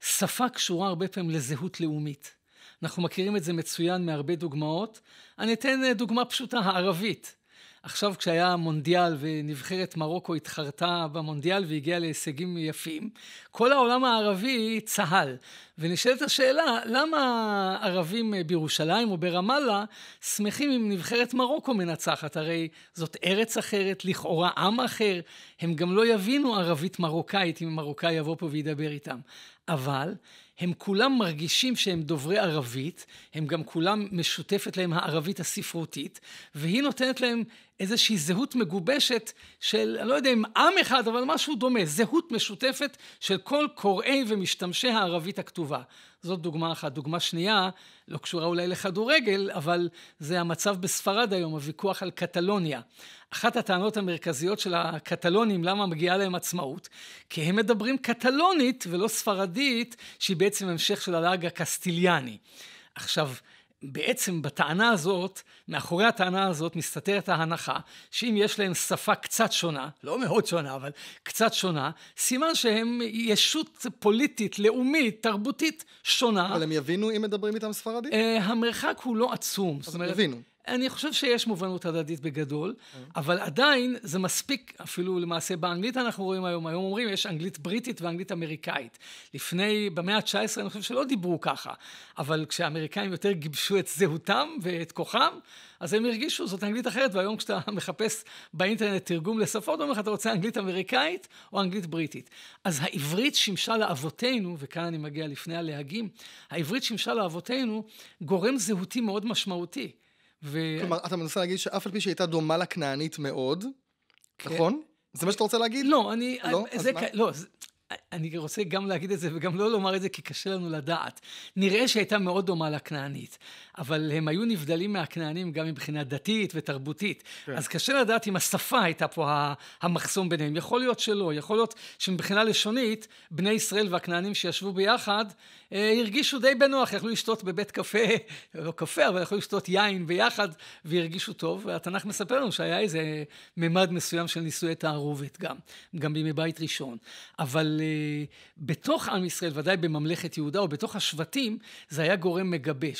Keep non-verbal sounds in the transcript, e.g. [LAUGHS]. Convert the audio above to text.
שפה קשורה הרבה פעמים לזהות לאומית. אנחנו מכירים את זה מצוין מהרבה דוגמאות. אני אתן אה, דוגמה פשוטה, הערבית. עכשיו כשהיה מונדיאל ונבחרת מרוקו התחרתה במונדיאל והגיעה להישגים יפים, כל העולם הערבי צהל. ונשאלת השאלה, למה ערבים אה, בירושלים או ברמאללה שמחים אם נבחרת מרוקו מנצחת? הרי זאת ארץ אחרת, לכאורה עם אחר, הם גם לא יבינו ערבית מרוקאית אם מרוקאי יבוא פה וידבר איתם. אבל הם כולם מרגישים שהם דוברי ערבית, הם גם כולם משותפת להם הערבית הספרותית, והיא נותנת להם איזושהי זהות מגובשת של, אני לא יודע אם עם אחד, אבל משהו דומה, זהות משותפת של כל קוראי ומשתמשי הערבית הכתובה. טובה. זאת דוגמה אחת. דוגמה שנייה, לא קשורה אולי לכדורגל, אבל זה המצב בספרד היום, הוויכוח על קטלוניה. אחת הטענות המרכזיות של הקטלונים, למה מגיעה להם עצמאות? כי הם מדברים קטלונית ולא ספרדית, שהיא בעצם המשך של הלעג הקסטיליאני. עכשיו, בעצם בטענה הזאת, מאחורי הטענה הזאת מסתתרת ההנחה שאם יש להם שפה קצת שונה, לא מאוד שונה, אבל קצת שונה, סימן שהם ישות פוליטית, לאומית, תרבותית שונה. אבל הם יבינו אם מדברים איתם ספרדית? Uh, המרחק הוא לא עצום. אז הם אומרת, יבינו. אני חושב שיש מובנות הדדית בגדול, כן. אבל עדיין זה מספיק אפילו למעשה באנגלית אנחנו רואים היום, היום אומרים יש אנגלית בריטית ואנגלית אמריקאית. לפני, במאה ה-19 אני חושב שלא דיברו ככה, אבל כשהאמריקאים יותר גיבשו את זהותם ואת כוחם, אז הם הרגישו זאת אנגלית אחרת, והיום כשאתה [LAUGHS] מחפש באינטרנט תרגום לשפות, אומר לך אתה רוצה אנגלית אמריקאית או אנגלית בריטית. אז העברית שימשה לאבותינו, וכאן אני מגיע לפני הלהגים, העברית שימשה לאבותינו גורם זהותי מאוד משמעותי. ו... כלומר, אתה מנסה להגיד שאף על פי שהיא הייתה דומה לכנענית מאוד, כן. נכון? זה מה שאתה רוצה להגיד? לא, אני... לא? זה, כ... לא זה, אני רוצה גם להגיד את זה וגם לא לומר את זה כי קשה לנו לדעת. נראה שהייתה מאוד דומה לכנענית, אבל הם היו נבדלים מהכנענים גם מבחינה דתית ותרבותית. כן. אז קשה לדעת אם השפה הייתה פה המחסום ביניהם. יכול להיות שלא, יכול להיות שמבחינה לשונית, בני ישראל והכנענים שישבו ביחד, אה, הרגישו די בנוח, יכלו לשתות בבית קפה, [LAUGHS] לא קפה, אבל יכלו לשתות יין ביחד, והרגישו טוב. והתנ"ך מספר לנו שהיה איזה ממד מסוים של נישואי תערובת גם, גם בימי בית ראשון. אבל... אה, בתוך עם ישראל, ודאי בממלכת יהודה או בתוך השבטים, זה היה גורם מגבש.